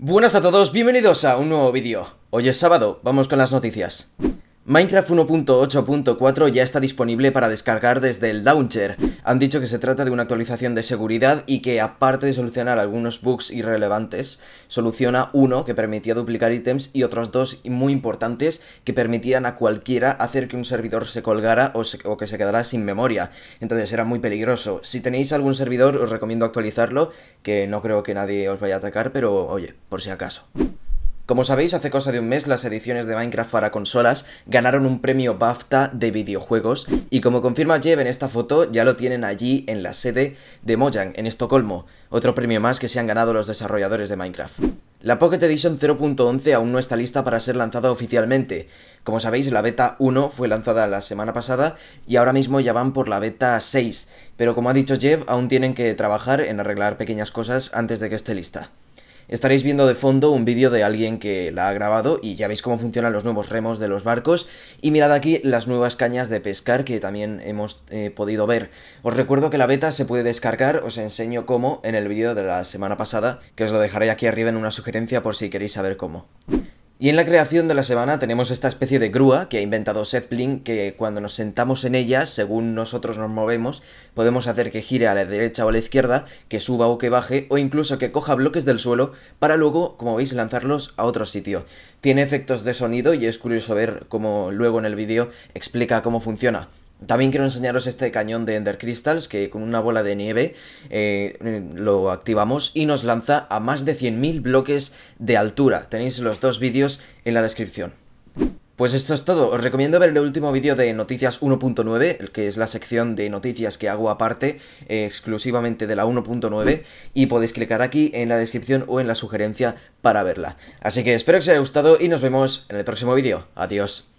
Buenas a todos, bienvenidos a un nuevo vídeo. Hoy es sábado, vamos con las noticias. Minecraft 1.8.4 ya está disponible para descargar desde el launcher. Han dicho que se trata de una actualización de seguridad y que aparte de solucionar algunos bugs irrelevantes, soluciona uno que permitía duplicar ítems y otros dos muy importantes que permitían a cualquiera hacer que un servidor se colgara o, que se quedara sin memoria. Entonces era muy peligroso. Si tenéis algún servidor os recomiendo actualizarlo, que no creo que nadie os vaya a atacar, pero oye, por si acaso. Como sabéis, hace cosa de un mes las ediciones de Minecraft para consolas ganaron un premio BAFTA de videojuegos y como confirma Jeb en esta foto, ya lo tienen allí en la sede de Mojang, en Estocolmo, otro premio más que se han ganado los desarrolladores de Minecraft. La Pocket Edition 0.11 aún no está lista para ser lanzada oficialmente. Como sabéis, la beta 1 fue lanzada la semana pasada y ahora mismo ya van por la beta 6, pero como ha dicho Jeb, aún tienen que trabajar en arreglar pequeñas cosas antes de que esté lista. Estaréis viendo de fondo un vídeo de alguien que la ha grabado y ya veis cómo funcionan los nuevos remos de los barcos y mirad aquí las nuevas cañas de pescar que también hemos eh, podido ver. Os recuerdo que la beta se puede descargar, os enseño cómo en el vídeo de la semana pasada, que os lo dejaré aquí arriba en una sugerencia por si queréis saber cómo. Y en la creación de la semana tenemos esta especie de grúa que ha inventado Seth Bling que cuando nos sentamos en ella, según nosotros nos movemos, podemos hacer que gire a la derecha o a la izquierda, que suba o que baje, o incluso que coja bloques del suelo para luego, como veis, lanzarlos a otro sitio. Tiene efectos de sonido y es curioso ver cómo luego en el vídeo explica cómo funciona. También quiero enseñaros este cañón de Ender Crystals que con una bola de nieve eh, lo activamos y nos lanza a más de 100.000 bloques de altura. Tenéis los dos vídeos en la descripción. Pues esto es todo, os recomiendo ver el último vídeo de Noticias 1.9, que es la sección de noticias que hago aparte, eh, exclusivamente de la 1.9, y podéis clicar aquí en la descripción o en la sugerencia para verla. Así que espero que os haya gustado y nos vemos en el próximo vídeo. Adiós.